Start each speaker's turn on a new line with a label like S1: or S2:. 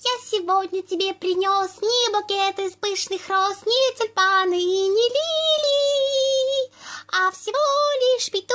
S1: Я сегодня тебе принес не букет из пышных роз, не тюльпаны и не лилии, а всего лишь петух.